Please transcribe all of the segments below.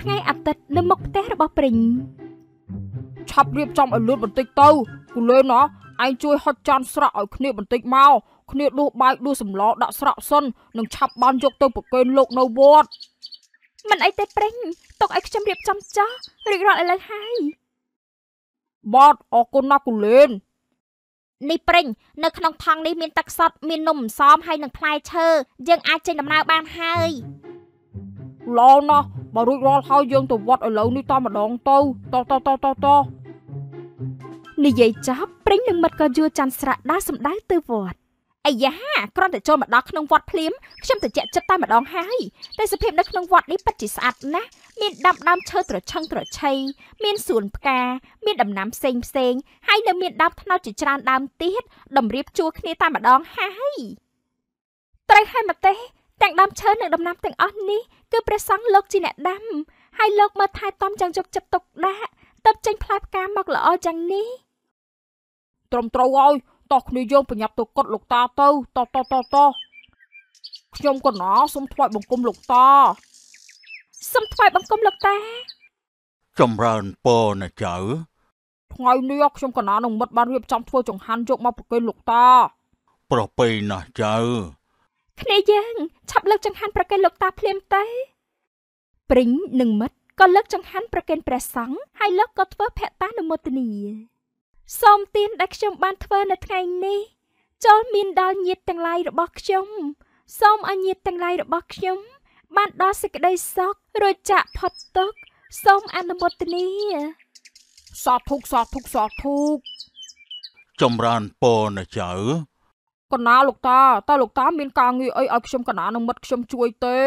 ថ្ងៃអាទិត្យនៅមុខផ្ទះរបស់ព្រិញឆាប់រៀបចំឲ្យលឿនបន្តិចទៅគូលេណោះឯងជួយហុចចានស្រក់ឲ្យគ្នាបន្តិចមកគ្នាដួសបាយដួសសម្លដាក់ស្រក់សិននឹងឆាប់បានយកទៅប្រគេនលោកនៅវត្តមិនអីទេព្រិញទុកឲ្យខ្ញុំរៀបចំចោះរួចរាល់ឥឡូវហើយបាទអរគុណណាស់គូលេននេះព្រិញនៅក្នុងថង់នេះមានទឹកសុទ្ធមាននំអន្សមហើយនឹងផ្លែឈើយើងអាចចេញដំណើរបានហើយឡោណោះបើរួចរាល់ហើយយើងទៅវត្តឥឡូវនេះតាមម្ដងទៅតតតតតនិយាយចប់ព្រិញនឹងមិត្តក៏យួរច័ន្ទស្រាក់ដែរសម្ដៅទៅវត្តអាយ៉ាគ្រាន់តែចូលមកដល់ក្នុងវត្តភ្លាមខ្ញុំត្រជាក់ចិត្តតែម្ដងហើយតែសភាពនៅក្នុងវត្តនេះពិតជាស្អាតណាស់មានដាំដើមឈើត្រឆឹងត្រឆៃមានសួនផ្កាមានដំណាំផ្សេងផ្សេងហើយនៅមានដើមត្នោតជាច្រើនដើមទៀតតម្រៀបជួរគ្នាតែម្ដងហើយត្រូវហើយមកទេទាំងដើមឈើនិងដំណាំទាំងអស់នេះគឺព្រះសង្ឃលោកជាអ្នកដាំហើយលោកមើលថែទាំយ៉ាងយកចិត្តទុកដាក់តបចេញផ្លែផ្កាមកល្អយ៉ាងនេះត្រឹមត្រូវហើយតោះគ្នាយើងប្រញាប់ទៅកត់លោកតាទៅតតតតខ្ញុំក៏ណោសុំថ្វាយបង្គំលោកតាសុំថ្វាយបង្គំលោកតាចម្រើនពរណាចៅថ្ងៃនេះខ្ញុំកណានឹងមិត្តបានរៀបចំធ្វើចង្ហាន់យកមកប្រគេនលោកតាប្រពៃណាស់ចៅគ្នាយើងឆាប់លើកចង្ហាន់ប្រគេនលោកតាភ្លាមទៅព្រិញនិងមិត្តក៏លើកចង្ហាន់ប្រគេនព្រះសង្ឃហើយលោកក៏ធ្វើភក្តានុមោទនីសូមទានដែលខ្ញុំបានធ្វើនៅថ្ងៃនេះចូលមានដល់ញាតិទាំងឡាយរបស់ខ្ញុំសូមឲ្យញាតិទាំងឡាយរបស់ខ្ញុំបាន ដល់សេចក្តីសុខរួចចាកផុតទុក្ខសូមអនុមោទនីសោធុកសោធុកសោធុកចម្រើនពរណាចៅកណាលោកតាតើលោកតាមានការងារអីឲ្យខ្ញុំកណានឹងមិត្តខ្ញុំជួយទេ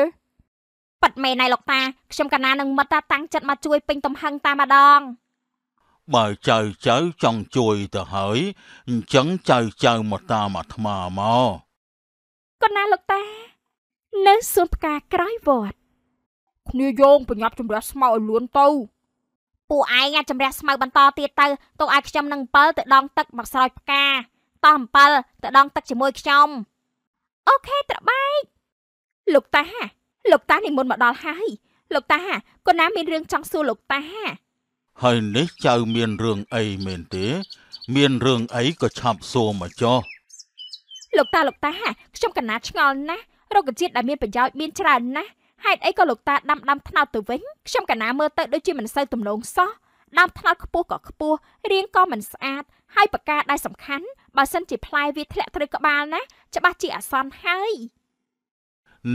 ប៉ាត់មែនហើយលោកតា ខ្ញុំកណានឹងមិត្តតាតាំងចិត្តមកជួយពេញទំហឹងតាមម្ដងបើចៅចៅចង់ជួយទៅហើយអញ្ចឹងចៅចៅមកតាមអាត្មាមកកណាលោកតា នៅសួនផ្កាក្រោយវត្ត គ្នាយងប្រញាប់ជំរះស្មៅឲ្យលួនទៅពួកឯងអាចជំរះស្មៅបន្តទៀតទៅទុកឲ្យខ្ញុំនឹង7ទៅដងទឹកមកស្រោចផ្កាតោះអំពិលទៅដងទឹកជាមួយខ្ញុំអូខេត្របែកលោកតាលោកតា និមន្តមកដល់ហើយលោកតាកូនណាមានរឿងចង់សួរលោកតាហើយនេះចៅមានរឿងអីមែនទេ មានរឿងអីក៏ឆាប់សួរមកចុះលោកតាលោកតាខ្ញុំកណាឆ្ងល់ណាស់រុក្ខជាតិដែលមានប្រយោជន៍មានច្រើនណាស់ហេតុអីក៏លោកតាដាំដាំថ្នោតទៅវិញខ្ញុំកណាមើលទៅដូចជាមិនសូវទំនងសោះដាំថ្នោតខ្ពស់ក៏ខ្ពស់រាងក៏មិនស្អាតហើយបកាដែលសំខាន់បើសិនជាផ្លែវាធ្លាក់ត្រូវក្បាលណាច្បាស់ជាអាសន្នហើយ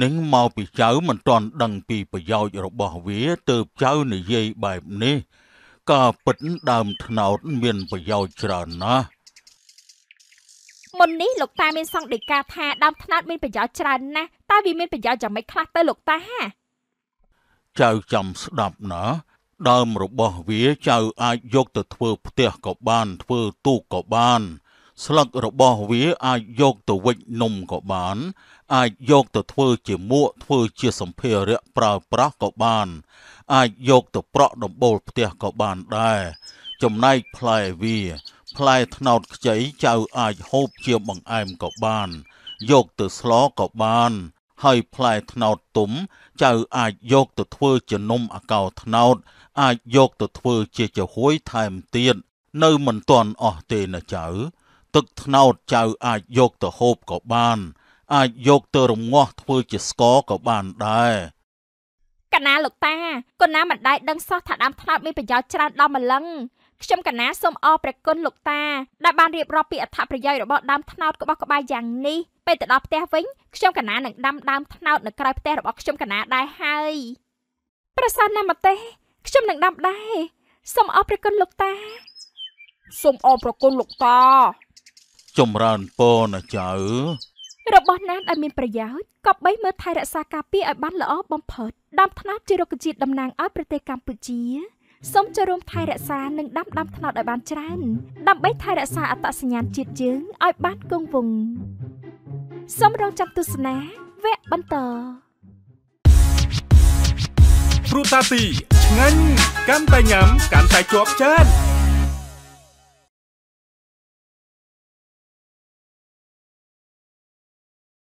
នឹងមកពីចៅមិនទាន់ដឹងពីប្រយោជន៍របស់វាទើបចៅនិយាយបែបនេះក៏ពិតដើមថ្នោតមានប្រយោជន៍ច្រើនណាស់មុននេះលោកតាមានសង្កេតការថាដើមថ្នោតមានប្រយោជន៍ច្រើនណាស់តើវាមានប្រយោជន៍យ៉ាងម៉េចខ្លះទៅលោកតាហាចៅចាំស្ដាប់ណាដើមរបស់វាចៅអាចយកទៅធ្វើផ្ទះក៏បានធ្វើទូកក៏បានស្លឹករបស់វា អាចយកទៅវេចនំក៏បាន អាចយកទៅធ្វើជាមួកធ្វើជាសម្ភារៈប្រើប្រាស់ក៏បាន អាចយកទៅប្រក់ដំបូលផ្ទះក៏បានដែរចំណែកផ្លែវា ផ្លែត្នោតខ្ចីចៅអាចហូបជាបង្អែមក៏បាន យកទៅស្លក៏បានហើយផ្លែត្នោតទុំចៅអាចយកទៅធ្វើជានំអាកោត្នោតអាចយកទៅធ្វើជាចំហួយថែមទៀតនៅមិនទាន់អស់ទេណាចៅទឹកថ្នោតចៅអាចយកទៅហូបក៏បាន អាចយកទៅរងាស់ធ្វើជាស្ករក៏បានដែរកណាលោកតាកណាមិនដែរដឹងសោះថាដើមថ្នោតមានប្រយោជន៍ច្រើនដល់ម្លឹងខ្ញុំកណាសូមអរព្រះគុណលោកតាដែលបានរៀបរាប់ពីអត្ថប្រយោជន៍របស់ដើមថ្នោតក្បោះក្បាយយ៉ាងនេះពេលទៅដល់ផ្ទះវិញខ្ញុំកណានឹងដាំដើមថ្នោតនៅក្រៅផ្ទះរបស់ខ្ញុំកណាដែរហើយប្រសិនណាមកទេ ខ្ញុំនឹងដាំដែរសូមអរព្រះគុណលោកតាសូមអរប្រគុណលោកតាចម្រើនពរណាចៅរបស់ណានឲ្យមានប្រយោជន៍ក៏បីមើលថែរក្សាការពារឲ្យបានល្អបំផុតដាំថ្នោតជារុក្ខជាតិតំណាងឲ្យប្រទេសកម្ពុជាសូមចូលរួមថែរក្សានិងដាំដាំថ្នោតឲ្យបានច្រើនដើម្បីថែរក្សាអត្តសញ្ញាណជាតិយើងឲ្យបានគង់វង្សសូមរងចាំទស្សនាវគ្គបន្តព្រូតាទីឆ្ងាញ់កាន់តែញ៉ាំ កាន់តែជាប់ចិត្ត